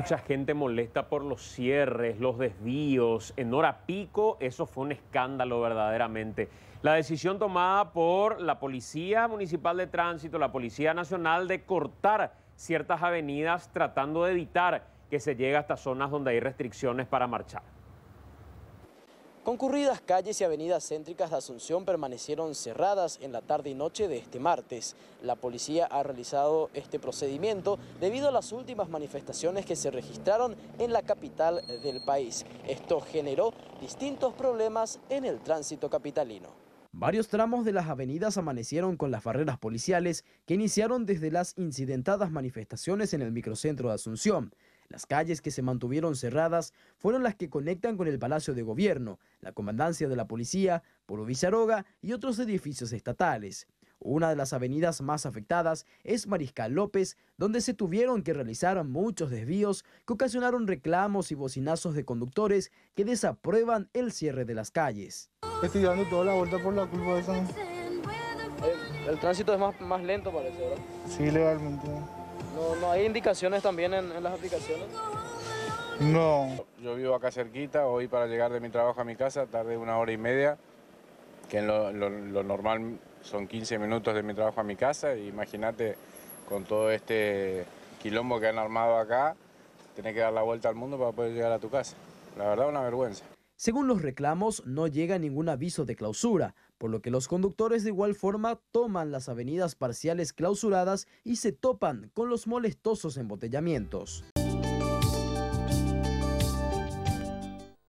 Mucha gente molesta por los cierres, los desvíos. En hora pico, eso fue un escándalo verdaderamente. La decisión tomada por la Policía Municipal de Tránsito, la Policía Nacional, de cortar ciertas avenidas tratando de evitar que se llegue hasta zonas donde hay restricciones para marchar. Concurridas calles y avenidas céntricas de Asunción permanecieron cerradas en la tarde y noche de este martes. La policía ha realizado este procedimiento debido a las últimas manifestaciones que se registraron en la capital del país. Esto generó distintos problemas en el tránsito capitalino. Varios tramos de las avenidas amanecieron con las barreras policiales que iniciaron desde las incidentadas manifestaciones en el microcentro de Asunción. Las calles que se mantuvieron cerradas fueron las que conectan con el Palacio de Gobierno, la Comandancia de la Policía, Polo Villaroga y otros edificios estatales. Una de las avenidas más afectadas es Mariscal López, donde se tuvieron que realizar muchos desvíos que ocasionaron reclamos y bocinazos de conductores que desaprueban el cierre de las calles. Estoy dando toda la vuelta por la culpa de eso. Eh, el, tránsito es más, más lento, parece, ¿verdad? Sí, legalmente. No, hay indicaciones también en, las aplicaciones? No. Yo vivo acá cerquita, hoy para llegar de mi trabajo a mi casa tarde una hora y media, que en lo, normal son 15 minutos de mi trabajo a mi casa, e imagínate con todo este quilombo que han armado acá, tenés que dar la vuelta al mundo para poder llegar a tu casa. La verdad, una vergüenza. Según los reclamos, no llega ningún aviso de clausura, por lo que los conductores de igual forma toman las avenidas parciales clausuradas y se topan con los molestosos embotellamientos.